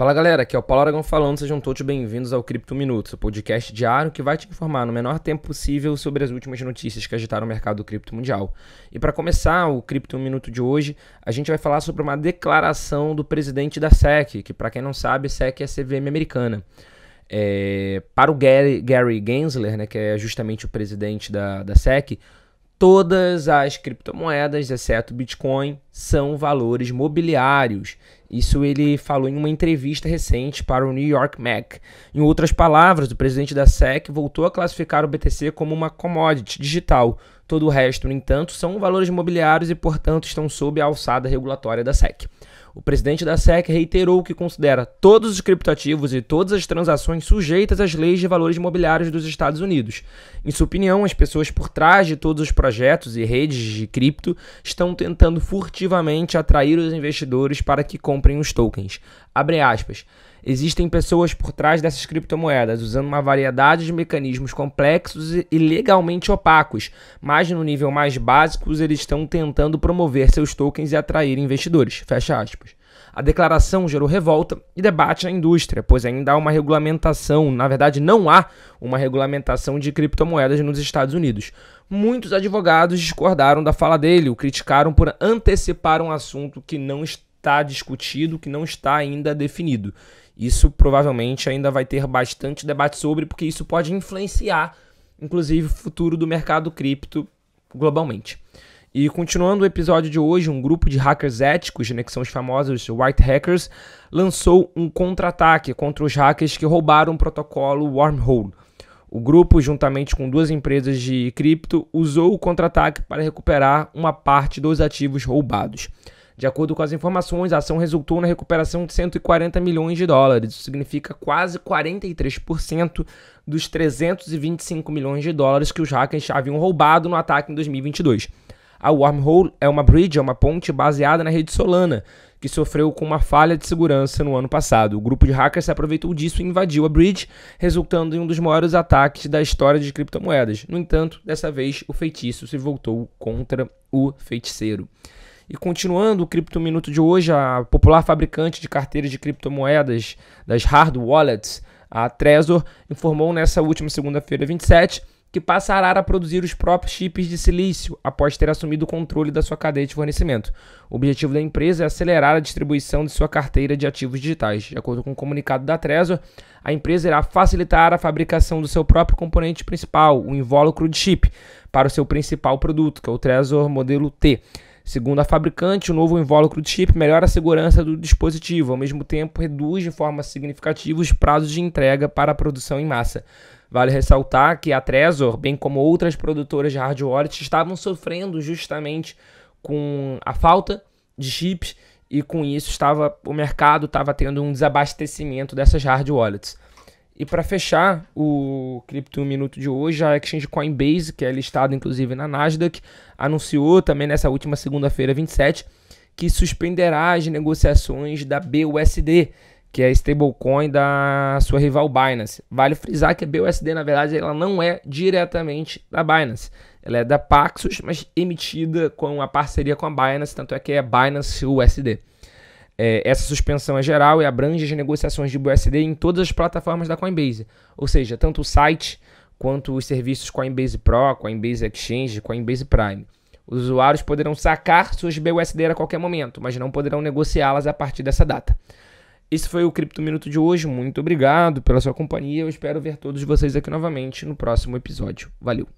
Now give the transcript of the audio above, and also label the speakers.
Speaker 1: Fala galera, aqui é o Paulo Aragão falando, sejam todos bem-vindos ao Cripto Minutos, o podcast diário que vai te informar no menor tempo possível sobre as últimas notícias que agitaram o mercado do cripto mundial. E para começar o Cripto Minuto de hoje, a gente vai falar sobre uma declaração do presidente da SEC, que para quem não sabe, SEC é a CVM americana. É, para o Gary, Gary Gensler, né, que é justamente o presidente da, da SEC, todas as criptomoedas, exceto Bitcoin, são valores mobiliários isso ele falou em uma entrevista recente para o New York Mac. Em outras palavras, o presidente da SEC voltou a classificar o BTC como uma commodity digital, Todo o resto, no entanto, são valores imobiliários e, portanto, estão sob a alçada regulatória da SEC. O presidente da SEC reiterou que considera todos os criptativos e todas as transações sujeitas às leis de valores imobiliários dos Estados Unidos. Em sua opinião, as pessoas por trás de todos os projetos e redes de cripto estão tentando furtivamente atrair os investidores para que comprem os tokens. Abre aspas. Existem pessoas por trás dessas criptomoedas, usando uma variedade de mecanismos complexos e legalmente opacos, mas no nível mais básico eles estão tentando promover seus tokens e atrair investidores. Fecha aspas. A declaração gerou revolta e debate na indústria, pois ainda há uma regulamentação, na verdade, não há uma regulamentação de criptomoedas nos Estados Unidos. Muitos advogados discordaram da fala dele, o criticaram por antecipar um assunto que não está discutido, que não está ainda definido. Isso provavelmente ainda vai ter bastante debate sobre, porque isso pode influenciar, inclusive, o futuro do mercado cripto globalmente. E continuando o episódio de hoje, um grupo de hackers éticos, né, que são os famosos White Hackers, lançou um contra-ataque contra os hackers que roubaram o protocolo Wormhole. O grupo, juntamente com duas empresas de cripto, usou o contra-ataque para recuperar uma parte dos ativos roubados. De acordo com as informações, a ação resultou na recuperação de 140 milhões de dólares. Isso significa quase 43% dos 325 milhões de dólares que os hackers haviam roubado no ataque em 2022. A Wormhole é uma bridge, é uma ponte baseada na rede Solana, que sofreu com uma falha de segurança no ano passado. O grupo de hackers se aproveitou disso e invadiu a bridge, resultando em um dos maiores ataques da história de criptomoedas. No entanto, dessa vez, o feitiço se voltou contra o feiticeiro. E continuando o Cripto Minuto de hoje, a popular fabricante de carteiras de criptomoedas das hard wallets, a Trezor, informou nessa última segunda-feira 27 que passará a produzir os próprios chips de silício após ter assumido o controle da sua cadeia de fornecimento. O objetivo da empresa é acelerar a distribuição de sua carteira de ativos digitais. De acordo com o um comunicado da Trezor, a empresa irá facilitar a fabricação do seu próprio componente principal, o invólucro de chip, para o seu principal produto, que é o Trezor Modelo T. Segundo a fabricante, o novo invólucro de chip melhora a segurança do dispositivo, ao mesmo tempo reduz de forma significativa os prazos de entrega para a produção em massa. Vale ressaltar que a Trezor, bem como outras produtoras de hard wallet, estavam sofrendo justamente com a falta de chips e com isso estava o mercado estava tendo um desabastecimento dessas hard wallets. E para fechar o Cripto Minuto de hoje, a exchange Coinbase, que é listada inclusive na Nasdaq, anunciou também nessa última segunda-feira, 27, que suspenderá as negociações da BUSD, que é a stablecoin da sua rival Binance. Vale frisar que a BUSD, na verdade, ela não é diretamente da Binance. Ela é da Paxos, mas emitida com a parceria com a Binance, tanto é que é Binance USD. É, essa suspensão é geral e abrange as negociações de BUSD em todas as plataformas da Coinbase, ou seja, tanto o site quanto os serviços Coinbase Pro, Coinbase Exchange, Coinbase Prime. Os usuários poderão sacar suas BUSD a qualquer momento, mas não poderão negociá-las a partir dessa data. Isso foi o Cripto Minuto de hoje. Muito obrigado pela sua companhia. Eu espero ver todos vocês aqui novamente no próximo episódio. Valeu!